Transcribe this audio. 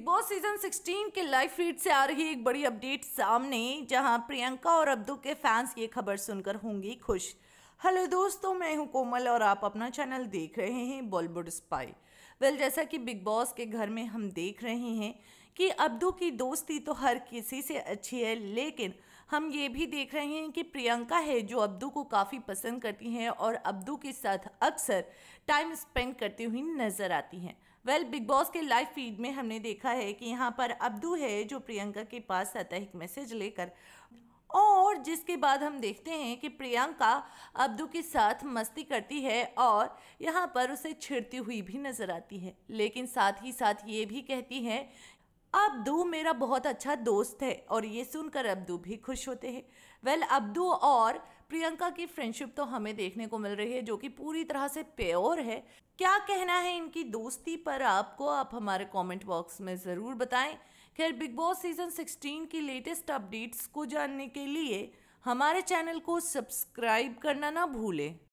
big boss season 16 के live feed से आ रही एक बड़ी अपडेट सामने जहां प्रियंका और अब्दू के फैंस ये खबर सुनकर होंगी खुश हेलो दोस्तों मैं हूं कोमल और आप अपना चैनल देख रहे हैं बॉलीवुड स्पाई वेल जैसा कि बिग बॉस के घर में हम देख रहे हैं कि अब्दू की दोस्ती तो हर किसी से अच्छी है लेकिन हम ये भी देख रहे हैं कि प्रियंका है जो अब्दू को काफ़ी पसंद करती हैं और अब्दू के साथ अक्सर टाइम स्पेंड करती हुई नज़र आती हैं वेल बिग बॉस के लाइव फीड में हमने देखा है कि यहाँ पर अब्दू है जो प्रियंका के पास आता है एक मैसेज लेकर और जिसके बाद हम देखते हैं कि प्रियंका अब्दू के साथ मस्ती करती है और यहाँ पर उसे छिड़ती हुई भी नज़र आती है लेकिन साथ ही साथ ये भी कहती है अब्दू मेरा बहुत अच्छा दोस्त है और ये सुनकर अब्दू भी खुश होते हैं वेल अब्दू और प्रियंका की फ्रेंडशिप तो हमें देखने को मिल रही है जो कि पूरी तरह से प्योर है क्या कहना है इनकी दोस्ती पर आपको आप हमारे कमेंट बॉक्स में ज़रूर बताएं खैर बिग बॉस सीज़न 16 की लेटेस्ट अपडेट्स को जानने के लिए हमारे चैनल को सब्सक्राइब करना ना भूलें